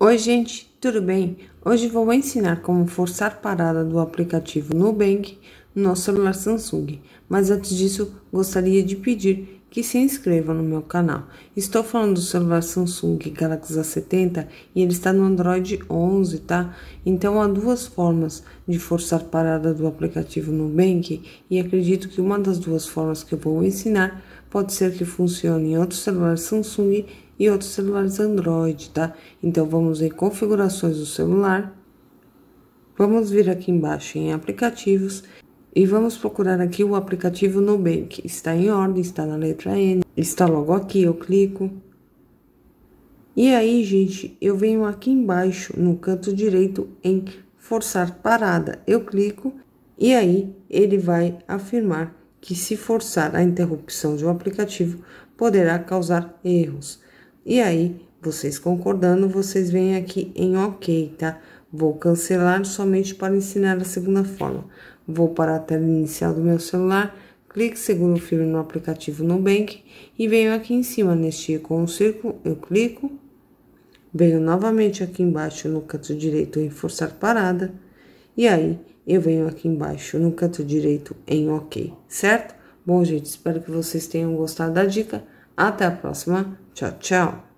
Oi gente, tudo bem? Hoje vou ensinar como forçar parada do aplicativo Nubank no celular Samsung. Mas antes disso, gostaria de pedir que se inscreva no meu canal. Estou falando do celular Samsung Galaxy A70 e ele está no Android 11, tá? Então há duas formas de forçar parada do aplicativo Nubank e acredito que uma das duas formas que eu vou ensinar pode ser que funcione em outros celulares Samsung e outros celulares Android, tá? Então vamos em configurações do celular. Vamos vir aqui embaixo em aplicativos e vamos procurar aqui o aplicativo Nubank. Está em ordem, está na letra N. Está logo aqui, eu clico. E aí, gente, eu venho aqui embaixo, no canto direito, em forçar parada. Eu clico e aí ele vai afirmar que se forçar a interrupção de um aplicativo, poderá causar erros. E aí, vocês concordando, vocês vêm aqui em OK, tá? Vou cancelar somente para ensinar a segunda forma. Vou para a tela inicial do meu celular, clique, seguro o filme no aplicativo Nubank e venho aqui em cima neste ícone círculo, eu clico. Venho novamente aqui embaixo no canto direito em forçar parada. E aí, eu venho aqui embaixo no canto direito em OK, certo? Bom, gente, espero que vocês tenham gostado da dica. Até a próxima. Tchau, tchau.